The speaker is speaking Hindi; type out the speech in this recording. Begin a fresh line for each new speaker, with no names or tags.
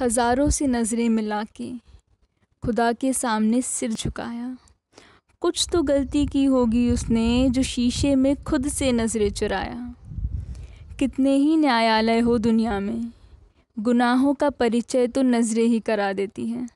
हज़ारों से नज़रें मिला के खुदा के सामने सिर झुकाया कुछ तो गलती की होगी उसने जो शीशे में खुद से नज़रें चुराया कितने ही न्यायालय हो दुनिया में गुनाहों का परिचय तो नज़रें ही करा देती हैं